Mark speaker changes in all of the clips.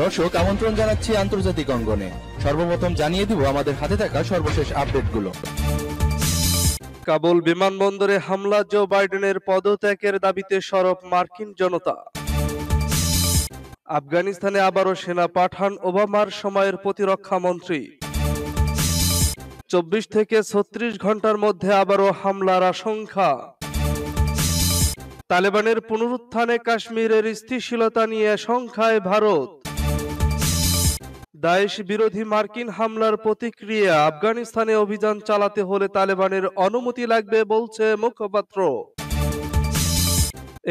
Speaker 1: দর্শক আমন্ত্রণ জানাচ্ছি আন্তর্জাতিক অঙ্গনে সর্বপ্রথম জানিয়ে দিব আমাদের হাতে থাকা সর্বশেষ আপডেটগুলো কাবুল বিমানবন্দরে হামলা জো বাইডেনের পদত্যাগের দাবিতে সরব মার্কিন জনতা আফগানিস্তানে আবারও সেনা পাঠান ওবামার সময়ের প্রতিরক্ষা মন্ত্রী চব্বিশ থেকে ছত্রিশ ঘন্টার মধ্যে আবারও হামলার আশঙ্কা তালেবানের পুনরুত্থানে কাশ্মীরের স্থিতিশীলতা নিয়ে সংখ্যায় ভারত দায়েশ বিরোধী মার্কিন হামলার প্রতিক্রিয়া আফগানিস্তানে অভিযান চালাতে হলে তালেবানের অনুমতি লাগবে বলছে মুখপাত্র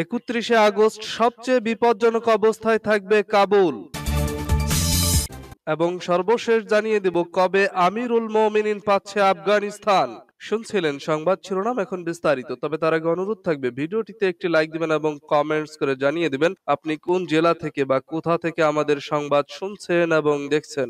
Speaker 1: একত্রিশে আগস্ট সবচেয়ে বিপজ্জনক অবস্থায় থাকবে কাবুল এবং সর্বশেষ জানিয়ে দেব কবে আমিরুল মোমিনিন পাচ্ছে আফগানিস্তান শুনছিলেন সংবাদ শিরোনাম এখন বিস্তারিত তবে তার আগে অনুরোধ থাকবে ভিডিওটিতে একটি লাইক দিবেন এবং কমেন্টস করে জানিয়ে দিবেন আপনি কোন জেলা থেকে বা কোথা থেকে আমাদের সংবাদ শুনছেন এবং দেখছেন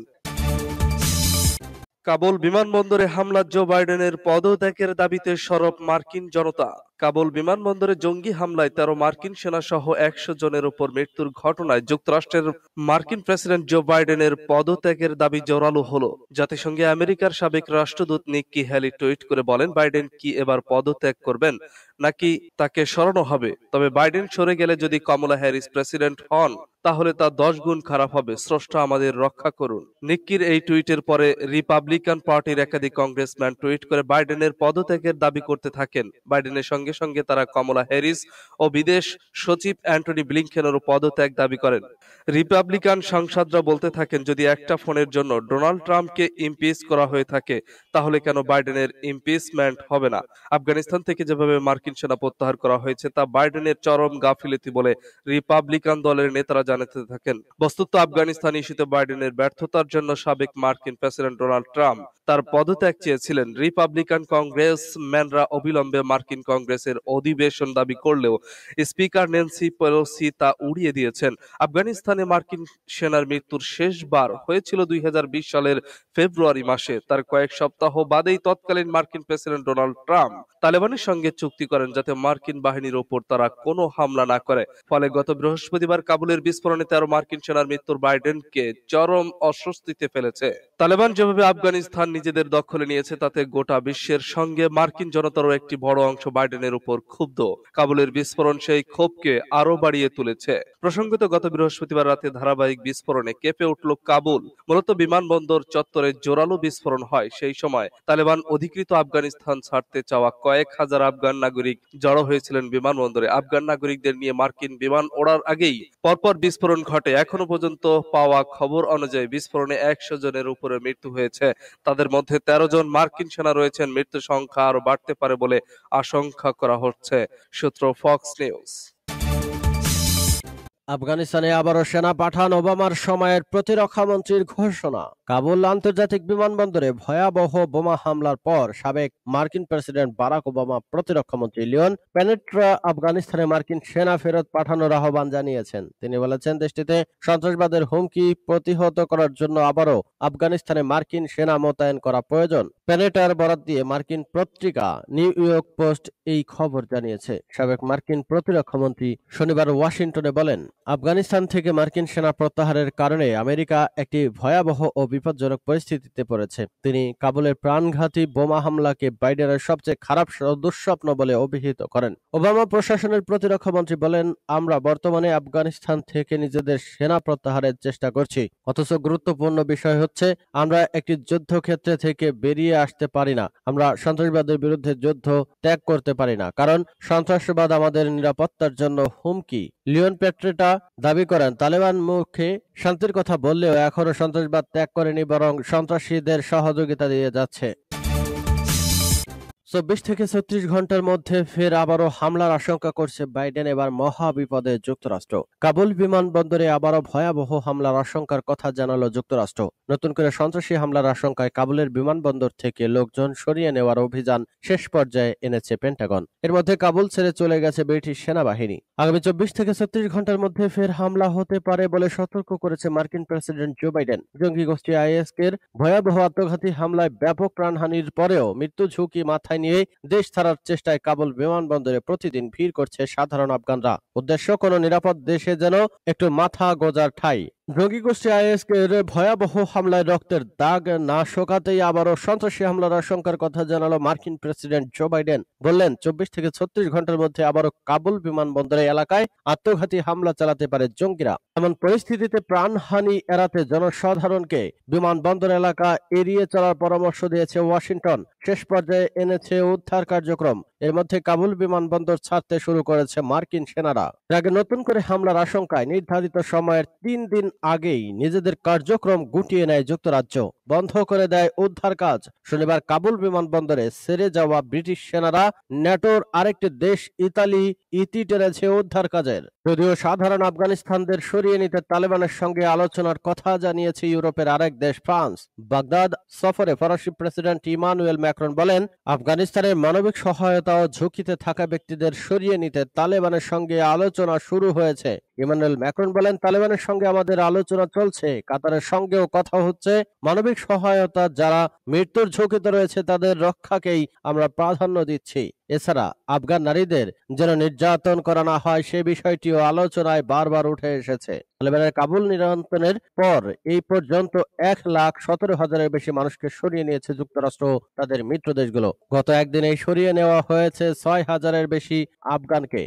Speaker 1: কাবুল বিমানবন্দরে হামলা জো বাইডেনের পদত্যাগের দাবিতে সরব মার্কিন জনতা কাবুল বিমানবন্দরে জঙ্গি হামলায় তেরো মার্কিন সেনা সহ একশো জনের উপর মৃত্যুর ঘটনায় যুক্তরাষ্ট্রের মার্কিন প্রেসিডেন্ট জো বাইডেনের পদত্যাগের দাবি জোরালো হলো জাতিসংঘে আমেরিকার সাবেক রাষ্ট্রদূত নিক্কি হ্যালি টুইট করে বলেন বাইডেন কি এবার পদত্যাগ করবেন নাকি তাকে সরানো হবে তবে বাইডেন সরে গেলে যদি কমলা হ্যারিস প্রেসিডেন্ট হন তাহলে তা দশ গুণ খারাপ হবে স্রষ্টা আমাদের রক্ষা করুন নিক্কির এই টুইটের পরে রিপাবলিকান পার্টির একাধিক কংগ্রেসম্যান টুইট করে বাইডেনের পদত্যাগের দাবি করতে থাকেন বাইডেনের সঙ্গে সঙ্গে তারা কমলা হ্যারিস ও বিদেশ সচিব অ্যান্টনি ব্লিংকেনেরও পদত্যাগ দাবি করেন রিপাবলিকান সাংসদরা বলতে থাকেন যদি একটা ফোনের জন্য ডোনাল্ড ট্রাম্পকে ইমপিচ করা হয়ে থাকে তাহলে কেন বাইডেনের ইমপিচমেন্ট হবে না আফগানিস্তান থেকে যেভাবে মার্কিন মার্কিন সেনা প্রত্যাহার করা হয়েছে তা বাইডেনের চরম গাফিলতি বলে রিপাবলিকান দলের নেতারা জানাতে থাকেন বস্তুত আফগানিস্তান ইস্যুতে বাইডেনের ব্যর্থতার জন্য সাবেক মার্কিন প্রেসিডেন্ট ডোনাল্ড ট্রাম্প তার পদত্যাগ চেয়েছিলেন রিপাবলিকান কংগ্রেস ম্যানরা অবিলম্বে মার্কিন কংগ্রেসের অধিবেশন দাবি করলেও স্পিকার নেন্সি পেলোসি তা উড়িয়ে দিয়েছেন আফগানিস্তানে মার্কিন সেনার মৃত্যুর শেষবার হয়েছিল দুই সালের ফেব্রুয়ারি মাসে তার কয়েক সপ্তাহ বাদেই তৎকালীন মার্কিন প্রেসিডেন্ট ডোনাল্ড ট্রাম্প তালেবানের সঙ্গে চুক্তি করেন যাতে মার্কিন বাহিনীর ওপর তারা কোনো হামলা না করে ফলে গত বৃহস্পতিবার কাবুলের বিস্ফোরণে তেরো মার্কিন সেনার মৃত্যুর বাইডেনকে চরম অস্বস্তিতে ফেলেছে তালেবান যেভাবে আফগানিস্তান নিজেদের দখলে নিয়েছে তাতে গোটা বিশ্বের সঙ্গে মার্কিন জনতারও একটি বড় অংশ বাইডেনের উপর ক্ষুব্ধ কাবুলের বিস্ফোরণ সেই ক্ষোভকে আরও বাড়িয়ে তুলেছে প্রসঙ্গত গত বৃহস্পতিবার রাতে ধারাবাহিক বিস্ফোরণে কেঁপে উঠল কাবুল মূলত বিমানবন্দর চত্বরে জোরালো বিস্ফোরণ হয় সেই সময় তালেবান অধিকৃত আফগানিস্তান ছাড়তে চাওয়া কয়েক হাজার আফগান নাগরিক জড়ো হয়েছিলেন বিমানবন্দরে আফগান নাগরিকদের নিয়ে মার্কিন বিমান ওড়ার আগেই পরপর বিস্ফোরণ ঘটে এখনো পর্যন্ত পাওয়া খবর অনুযায়ী বিস্ফোরণে একশো জনের উপর করে মৃত্যু হয়েছে তাদের মধ্যে ১৩ জন মার্কিন সেনা রয়েছেন মৃত্যু সংখ্যা আরো বাড়তে পারে বলে আশঙ্কা করা হচ্ছে সূত্র ফক্স নিউজ
Speaker 2: আফগানিস্তানে আবারও সেনা পাঠান ওবামার সময়ের প্রতিরক্ষামন্ত্রীর ঘোষণা কাবুল আন্তর্জাতিক বিমানবন্দরে ভয়াবহ বোমা হামলার পর সাবেক মার্কিন প্রেসিডেন্ট বারাক ওবামা প্রতিরক্ষামন্ত্রী লিওন প্যানেট্রা আফগানিস্তানে মার্কিন সেনা ফেরত পাঠানোর আহ্বান জানিয়েছেন তিনি বলেছেন দেশটিতে সন্ত্রাসবাদের হুমকি প্রতিহত করার জন্য আবারও আফগানিস্তানে মার্কিন সেনা মোতায়েন করা প্রয়োজন প্যানেটার বরাদ দিয়ে মার্কিন পত্রিকা নিউ ইয়র্ক পোস্ট এই খবর জানিয়েছে সাবেক মার্কিন প্রতিরক্ষা মন্ত্রী শনিবার ওয়াশিংটনে বলেন আফগানিস্তান থেকে মার্কিন সেনা প্রত্যাহারের কারণে আমেরিকা একটি ভয়াবহ ও বিপজ্জনক পরিস্থিতিতে পড়েছে তিনি কাবুলের প্রাণঘাতী বোমা হামলাকে বাইডেনের সবচেয়ে খারাপ দুঃস্বপ্ন বলে অভিহিত করেন ওবামা প্রশাসনের প্রতিরক্ষা মন্ত্রী বলেন আমরা বর্তমানে আফগানিস্তান থেকে নিজেদের সেনা প্রত্যাহারের চেষ্টা করছি অথচ গুরুত্বপূর্ণ বিষয় হচ্ছে আমরা একটি যুদ্ধক্ষেত্রে থেকে বেরিয়ে ফিরিয়ে আসতে পারি না আমরা সন্ত্রাসবাদের বিরুদ্ধে যুদ্ধ ত্যাগ করতে পারি না কারণ সন্ত্রাসবাদ আমাদের নিরাপত্তার জন্য হুমকি লিওন প্যাট্রেটা দাবি করেন তালেবান মুখে শান্তির কথা বললেও এখনও সন্ত্রাসবাদ ত্যাগ করেনি বরং সন্ত্রাসীদের সহযোগিতা দিয়ে যাচ্ছে চব্বিশ থেকে ছত্রিশ ঘন্টার মধ্যে ফের আবারও হামলার আশঙ্কা করছে বাইডেন এবার মহা বিপদে যুক্তরাষ্ট্র কাবুল বিমানবন্দরে আবারও ভয়াবহ হামলার আশঙ্কার কথা জানালো যুক্তরাষ্ট্র নতুন করে সন্ত্রাসী হামলার আশঙ্কায় কাবুলের বিমানবন্দর থেকে লোকজন সরিয়ে নেওয়ার অভিযান শেষ পর্যায়ে এনেছে পেন্টাগন এর মধ্যে কাবুল ছেড়ে চলে গেছে ব্রিটিশ সেনাবাহিনী আগামী চব্বিশ থেকে ছত্রিশ ঘন্টার মধ্যে ফের হামলা হতে পারে বলে সতর্ক করেছে মার্কিন প্রেসিডেন্ট জো বাইডেন জঙ্গি গোষ্ঠী আইএসকের ভয়াবহ আত্মঘাতী হামলায় ব্যাপক প্রাণহানির পরেও মৃত্যু ঝুঁকি মাথায় নিয়ে দেশ ছাড়ার চেষ্টায় কাবুল বিমানবন্দরে প্রতিদিন ভিড় করছে সাধারণ আফগানরা উদ্দেশ্য কোনো নিরাপদ দেশে যেন একটু মাথা গোজার ঠাই রোগী গোষ্ঠী আইএসকের ভয়াবহ হামলায় রক্তের দাগ না শোকাতেই আবারও সন্ত্রাসী হামলার আশঙ্কার কথা জানালো মার্কিন প্রেসিডেন্ট জো বাইডেন বললেন চব্বিশ থেকে ছত্রিশ ঘন্টার মধ্যে আবারও কাবুল বিমানবন্দরে এলাকায় আত্মঘাতী হামলা চালাতে পারে জঙ্গিরা এমন পরিস্থিতিতে প্রাণহানি এড়াতে জনসাধারণকে বিমানবন্দর এলাকা এড়িয়ে চলার পরামর্শ দিয়েছে ওয়াশিংটন শেষ পর্যায়ে এনেছে উদ্ধার কার্যক্রম এর মধ্যে কাবুল বিমানবন্দর ছাড়তে শুরু করেছে মার্কিন সেনারা আগে নতুন করে হামলার আশঙ্কায় নির্ধারিত সময়ের তিন দিন আগেই নিজেদের কার্যক্রম গুটিয়ে নেয় যুক্তরাজ্য বন্ধ করে দেয় উদ্ধার কাজ শনিবার কাবুল বিমানবন্দরে সেরে যাওয়া ব্রিটিশ সেনারা ন্যাটোর আরেকটি দেশ ইতালি ইতি টেনেছে উদ্ধার কাজের যদিও সাধারণ আফগানিস্তানদের সরিয়ে নিতে তালেবানের সঙ্গে আলোচনার কথা জানিয়েছে ইউরোপের আরেক দেশ ফ্রান্স বাগদাদ সফরে ফরাসি প্রেসিডেন্ট ইমানুয়েল ম্যাক্রন বলেন আফগানিস্তানের মানবিক সহায়তা ও ঝুঁকিতে থাকা ব্যক্তিদের সরিয়ে নিতে তালেবানের সঙ্গে আলোচনা শুরু হয়েছে ইমানুয়েল ম্যাক্রন বলেন তালেবানের সঙ্গে আমাদের আলোচনা চলছে কাতারের সঙ্গেও কথা হচ্ছে মানবিক সহায়তা যারা মৃত্যুর ঝুঁকিতে রয়েছে তাদের রক্ষাকেই আমরা প্রাধান্য দিচ্ছি এছাড়া আফগান নারীদের যেন নির্যাতন করা না হয় সে বিষয়টিও আলোচনায় বারবার উঠে এসেছে তালেবানের কাবুল নিয়ন্ত্রণের পর এই পর্যন্ত এক লাখ সতেরো হাজারের বেশি মানুষকে সরিয়ে নিয়েছে যুক্তরাষ্ট্র তাদের মিত্র দেশগুলো গত একদিনে সরিয়ে নেওয়া হয়েছে ছয় হাজারের বেশি আফগানকে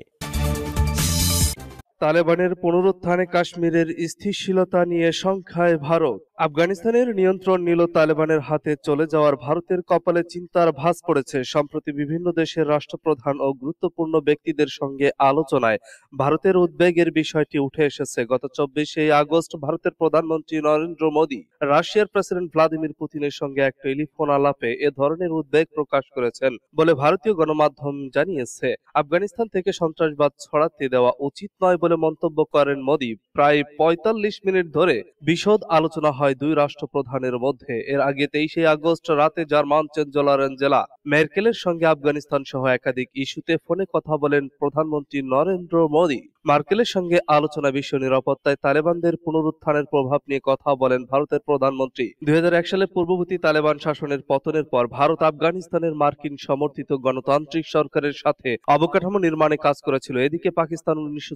Speaker 1: তালেবানের পুনরুত্থানে কাশ্মীরের স্থিতিশীলতা নিয়ে সংখ্যায় ভারত আফগানিস্তানের নিয়ন্ত্রণ নিল তালেবানের হাতে চলে যাওয়ার ভারতের কপালে চিন্তার ভাস পড়েছে সম্প্রতি বিভিন্ন দেশের রাষ্ট্রপ্রধান ও গুরুত্বপূর্ণ ব্যক্তিদের সঙ্গে আলোচনায় ভারতের উদ্বেগের বিষয়টি উঠে এসেছে গত চব্বিশে আগস্ট ভারতের প্রধানমন্ত্রী নরেন্দ্র মোদী রাশিয়ার প্রেসিডেন্ট ভ্লাদিমির পুতিনের সঙ্গে এক টেলিফোন আলাপে এ ধরনের উদ্বেগ প্রকাশ করেছেন বলে ভারতীয় গণমাধ্যম জানিয়েছে আফগানিস্তান থেকে সন্ত্রাসবাদ ছড়াতে দেওয়া উচিত নয় বলে মন্তব্য করেন মোদী প্রায় পঁয়তাল্লিশ মিনিট ধরে বিশদ আলোচনা হয় হয় দুই রাষ্ট্রপ্রধানের মধ্যে এর আগে তেইশে আগস্ট রাতে জার্মান চেঞ্জলার অ্যাঞ্জেলা মেরকেলের সঙ্গে আফগানিস্তান সহ একাধিক ইস্যুতে ফোনে কথা বলেন প্রধানমন্ত্রী নরেন্দ্র মোদী মার্কেলের সঙ্গে আলোচনা বিশ্ব নিরাপত্তায় তালেবানদের পুনরুত্থানের প্রভাব নিয়ে কথা বলেন ভারতের প্রধানমন্ত্রী দুই সালে পূর্ববর্তী তালেবান শাসনের পতনের পর ভারত আফগানিস্তানের মার্কিন সমর্থিত গণতান্ত্রিক সরকারের সাথে অবকাঠামো নির্মাণে কাজ করেছিল এদিকে পাকিস্তান উনিশশো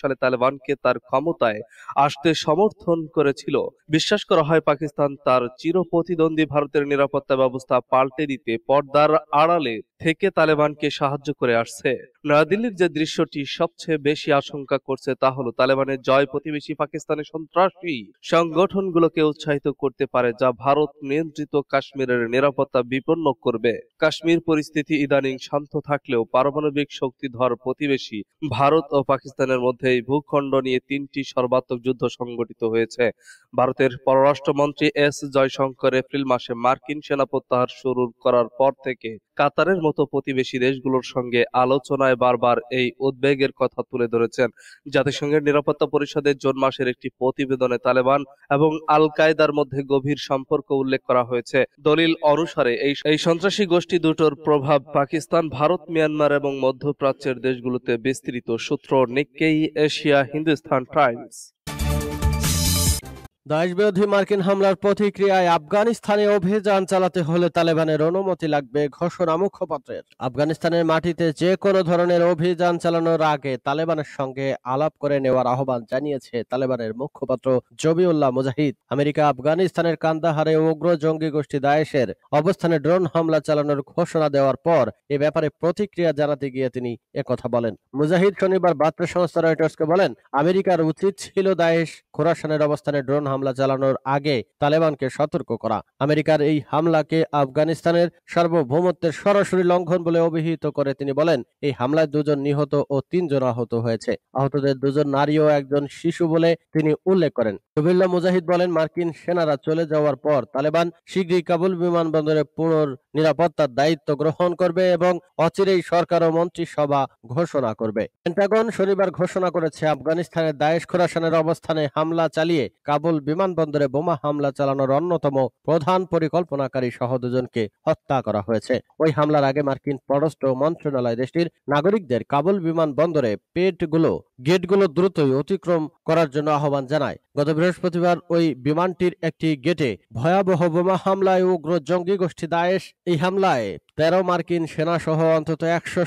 Speaker 1: সালে তালেবানকে তার ক্ষমতায় আসতে সমর্থন করেছিল বিশ্বাস করা হয় পাকিস্তান তার চির প্রতিদ্বন্দ্বী ভারতের নিরাপত্তা ব্যবস্থা পাল্টে দিতে পর্দার আড়ালে থেকে তালেবানকে সাহায্য করে আসছে নয়াদিল্লির যে দৃশ্যটি সবচেয়ে বেশি আশঙ্কা করছে তা হলো তালেবানের জয় প্রতিবেশী পাকিস্তানের সন্ত্রাসী সংগঠনগুলোকে উৎসাহিত করতে পারে যা ভারত নিয়ন্ত্রিত কাশ্মীরের নিরাপত্তা বিপন্ন করবে কাশ্মীর পরিস্থিতি ইদানিং শান্ত থাকলেও পারমাণবিক শক্তিধর প্রতিবেশী ভারত ও পাকিস্তানের মধ্যে এই ভূখণ্ড নিয়ে তিনটি সর্বাত্মক যুদ্ধ সংঘটিত হয়েছে ভারতের পররাষ্ট্রমন্ত্রী এস জয়শঙ্কর এপ্রিল মাসে মার্কিন সেনা প্রত্যাহার শুরু করার পর থেকে কাতারের মতো প্রতিবেশী দেশগুলোর সঙ্গে আলোচনায় বারবার এই উদ্বেগের কথা তুলে ধরেছেন জাতিসংঘের নিরাপত্তা পরিষদের জুন মাসের একটি প্রতিবেদনে তালেবান এবং আল কায়দার মধ্যে গভীর সম্পর্ক উল্লেখ করা হয়েছে দলিল অনুসারে এই সন্ত্রাসী গোষ্ঠী দুটোর প্রভাব পাকিস্তান ভারত মিয়ানমার এবং মধ্যপ্রাচ্যের দেশগুলোতে বিস্তৃত সূত্র নিক্কেই এশিয়া হিন্দুস্তান টাইমস
Speaker 2: দায়েশবিরোধী মার্কিন হামলার প্রতিক্রিয়ায় আফগানিস্তানে অভিযান চালাতে হলে তালেবানের অনুমতি লাগবে ঘোষণা মুখপাত্রের আফগানিস্তানের মাটিতে যে কোনো ধরনের অভিযান চালানোর আগে তালেবানের সঙ্গে আলাপ করে নেওয়ার আহ্বান জানিয়েছে তালেবানের মুখপাত্র জবিউল্লাহ মুজাহিদ আমেরিকা আফগানিস্তানের কান্দাহারে উগ্র জঙ্গি গোষ্ঠী দায়েশের অবস্থানে ড্রোন হামলা চালানোর ঘোষণা দেওয়ার পর এ ব্যাপারে প্রতিক্রিয়া জানাতে গিয়ে তিনি একথা বলেন মুজাহিদ শনিবার বার্তা সংস্থা রয়টার্সকে বলেন আমেরিকার উচিত ছিল দায়েশ খোরাসানের অবস্থানে ড্রোন হামলা চালানোর আগে তালেবানকে সতর্ক করা আমেরিকার এই হামলাকে আফগানিস্তানের সার্বভৌমত্বের সরাসরি লঙ্ঘন বলে অভিহিত করে তিনি বলেন এই হামলায় দুজন নিহত ও তিনজন আহত হয়েছে আহতদের দুজন নারী ও একজন শিশু বলে তিনি উল্লেখ করেন সুবিল্লা মুজাহিদ বলেন মার্কিন সেনারা চলে যাওয়ার পর তালেবান শীঘ্রই কাবুল বিমানবন্দরে পুনর নিরাপত্তার দায়িত্ব গ্রহণ করবে এবং অচিরেই সরকার ও মন্ত্রিসভা ঘোষণা করবে পেন্টাগন শনিবার ঘোষণা করেছে আফগানিস্তানের দায়েশ খোরাসানের অবস্থানে হামলা চালিয়ে কাবুল বিমানবন্দরে বোমা হামলা চালানোর অন্যতম প্রধান পরিকল্পনাকারী সহ দুজনকে হত্যা করা হয়েছে ওই হামলার আগে মার্কিন পররাষ্ট্র মন্ত্রণালয় দেশটির নাগরিকদের কাবুল বিমানবন্দরে পেটগুলো গেটগুলো দ্রুতই অতিক্রম করার জন্য আহ্বান জানায় গত বৃহস্পতিবার ওই বিমানটির একটি গেটে ভয়াবহ বোমা হামলায় উগ্র জঙ্গি গোষ্ঠী দায়েশ এই হামলায় তেরো মার্কিন সেনাসহ অন্তত একশো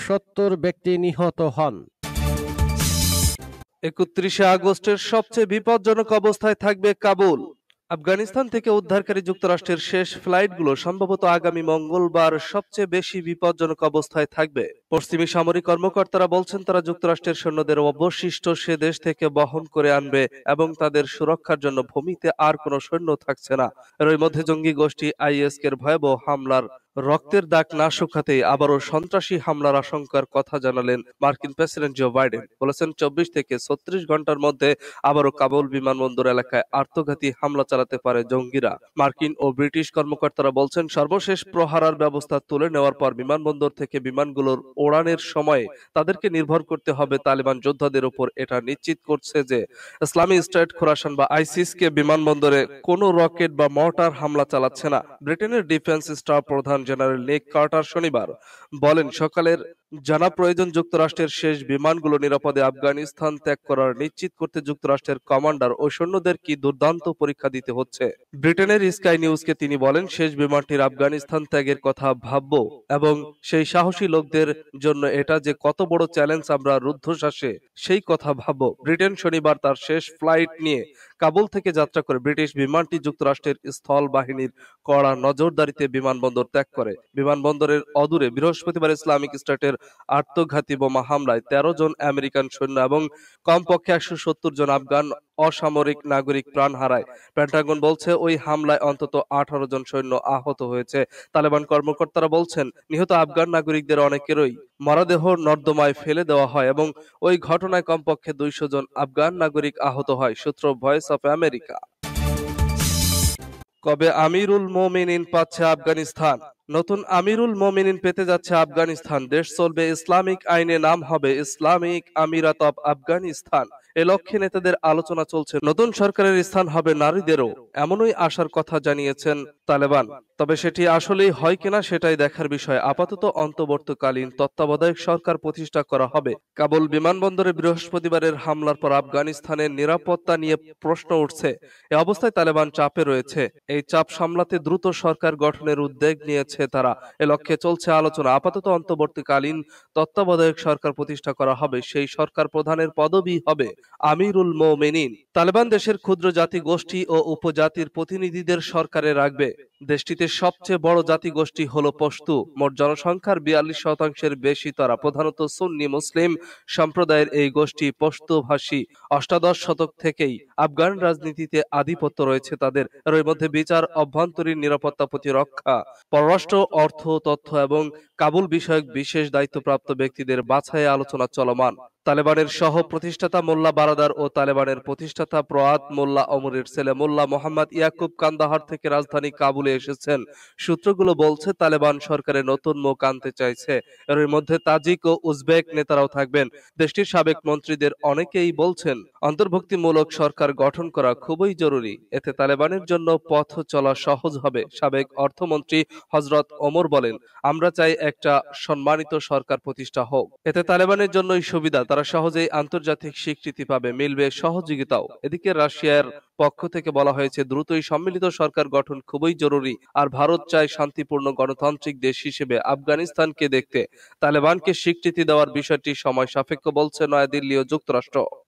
Speaker 2: ব্যক্তি নিহত হন
Speaker 1: একত্রিশে আগস্টের সবচেয়ে বিপজ্জনক অবস্থায় থাকবে কাবুল আফগানিস্তান থেকে উদ্ধারকারী যুক্তরাষ্ট্রের শেষ ফ্লাইটগুলো সম্ভবত আগামী মঙ্গলবার সবচেয়ে বেশি বিপজ্জনক অবস্থায় থাকবে পশ্চিমী সামরিক কর্মকর্তারা বলছেন তারা যুক্তরাষ্ট্রের সৈন্যদের অবশিষ্ট সে দেশ থেকে বহন করে আনবে এবং তাদের সুরক্ষার জন্য ভূমিতে আর কোনো সৈন্য থাকছে না এর মধ্যে জঙ্গি গোষ্ঠী আইএসকের ভয়াবহ হামলার রক্তের দাগ না শুকাতে আবারও সন্ত্রাসী হামলার আশঙ্কার কথা জানালেন মার্কিন প্রেসিডেন্ট জো বাইডেন বলেছেন চব্বিশ থেকে ছত্রিশ ঘন্টার মধ্যে আবারও কাবুল বিমানবন্দর এলাকায় আত্মঘাতী হামলা চালাতে পারে জঙ্গিরা মার্কিন ও ব্রিটিশ কর্মকর্তারা বলছেন সর্বশেষ প্রহারার ব্যবস্থা তুলে নেওয়ার পর বিমানবন্দর থেকে বিমানগুলোর ওড়ানের সময় তাদেরকে নির্ভর করতে হবে তালেবান যোদ্ধাদের উপর এটা নিশ্চিত করছে যে ইসলামী স্টেট খোরাসান বা আইসিসকে বিমানবন্দরে কোনো রকেট বা মর্টার হামলা চালাচ্ছে না ব্রিটেনের ডিফেন্স স্টাফ প্রধান জেনারেল নিক কার্টার শনিবার বলেন সকালের জানা প্রয়োজন যুক্তরাষ্ট্রের শেষ বিমানগুলো নিরাপদে আফগানিস্তান ত্যাগ করার নিশ্চিত করতে যুক্তরাষ্ট্রের কমান্ডার ও সৈন্যদের কি দুর্দান্ত পরীক্ষা দিতে হচ্ছে ব্রিটেনের স্কাই নিউজকে তিনি বলেন শেষ বিমানটির আফগানিস্তান ত্যাগের কথা ভাবব এবং সেই সাহসী লোকদের জন্য এটা যে কত বড় চ্যালেঞ্জ আমরা রুদ্ধশ্বাসে সেই কথা ভাবব ব্রিটেন শনিবার তার শেষ ফ্লাইট নিয়ে কাবুল থেকে যাত্রা করে ব্রিটিশ বিমানটি যুক্তরাষ্ট্রের স্থল বাহিনীর কড়া নজরদারিতে বিমানবন্দর ত্যাগ করে বিমানবন্দরের অদূরে বৃহস্পতিবার ইসলামিক স্টেটের আত্মঘাতী বোমা হামলায় ১৩ জন আমেরিকান সৈন্য এবং কমপক্ষে একশো সত্তর জন আফগান অসামরিক নাগরিক প্রাণ হারায় পেন্টাগন বলছে ওই হামলায় অন্তত আঠারো জন সৈন্য আহত হয়েছে তালেবান কর্মকর্তারা বলছেন নিহত আফগান নাগরিকদের অনেকেরই মরাদেহ নর্দমায় ফেলে দেওয়া হয় এবং ওই ঘটনায় কমপক্ষে দুইশো জন আফগান নাগরিক আহত হয় সূত্র ভয়েস অফ আমেরিকা কবে আমিরুল মোমিন পাচ্ছে আফগানিস্তান নতুন আমিরুল মোমিনিন পেতে যাচ্ছে আফগানিস্তান দেশ চলবে ইসলামিক আইনে নাম হবে ইসলামিক আমিরাত অব আফগানিস্তান এ লক্ষ্যে নেতাদের আলোচনা চলছে নতুন সরকারের স্থান হবে নারীদেরও এমনই আসার কথা জানিয়েছেন তালেবান তবে সেটি আসলেই হয় কিনা সেটাই দেখার বিষয় আপাতত অন্তর্বর্তীকালীন তত্ত্বাবধায়ক সরকার প্রতিষ্ঠা করা হবে কাবুল বিমানবন্দরে বৃহস্পতিবারের হামলার পর আফগানিস্তানের নিরাপত্তা নিয়ে প্রশ্ন উঠছে এ অবস্থায় তালেবান চাপে রয়েছে এই চাপ সামলাতে দ্রুত সরকার গঠনের উদ্যোগ নিয়েছে করেছে তারা এ লক্ষ্যে চলছে আলোচনা আপাতত অন্তর্বর্তীকালীন তত্ত্বাবধায়ক সরকার প্রতিষ্ঠা করা হবে সেই সরকার প্রধানের পদবি হবে আমিরুল মোমেনিন তালেবান দেশের ক্ষুদ্র জাতি গোষ্ঠী ও উপজাতির প্রতিনিধিদের সরকারে রাখবে দেশটিতে সবচেয়ে বড় জাতিগোষ্ঠী হল পশতু মোট জনসংখ্যার বিয়াল্লিশ শতাংশের বেশি তারা প্রধানত সুন্নি মুসলিম সম্প্রদায়ের এই গোষ্ঠী পশতু ভাষী অষ্টাদশ শতক থেকেই আফগান রাজনীতিতে আধিপত্য রয়েছে তাদের এর মধ্যে বিচার অভ্যন্তরীণ নিরাপত্তা প্রতিরক্ষা পররাষ্ট্র অর্থ তথ্য এবং কাবুল বিষয়ক বিশেষ দায়িত্বপ্রাপ্ত ব্যক্তিদের বাছাই আলোচনা চলমান তালেবানের সহ প্রতিষ্ঠাতা মোল্লা বারাদার ও তালেবানের প্রতিষ্ঠাতা প্রয়াত মোল্লা অমরের ছেলে মোল্লা মোহাম্মদ ইয়াকুব কান্দাহার থেকে রাজধানী কাবুলে এসেছেন সূত্রগুলো বলছে তালেবান সরকারের নতুন মুখ আনতে চাইছে এর মধ্যে তাজিক ও উজবেক নেতারাও থাকবেন দেশটির সাবেক মন্ত্রীদের অনেকেই বলছেন অন্তর্ভুক্তিমূলক সরকার গঠন করা খুবই জরুরি এতে তালেবানের জন্য পথ চলা সহজ হবে সাবেক অর্থমন্ত্রী হজরত ওমর বলেন আমরা চাই একটা সম্মানিত সরকার প্রতিষ্ঠা হোক এতে তালেবানের জন্যই সুবিধা তারা তারা সহজেই আন্তর্জাতিক স্বীকৃতি পাবে মিলবে সহযোগিতাও এদিকে রাশিয়ার পক্ষ থেকে বলা হয়েছে দ্রুতই সম্মিলিত সরকার গঠন খুবই জরুরি আর ভারত চায় শান্তিপূর্ণ গণতান্ত্রিক দেশ হিসেবে আফগানিস্তানকে দেখতে তালেবানকে স্বীকৃতি দেওয়ার বিষয়টি সময় সাপেক্ষ বলছে নয়াদিল্লি ও যুক্তরাষ্ট্র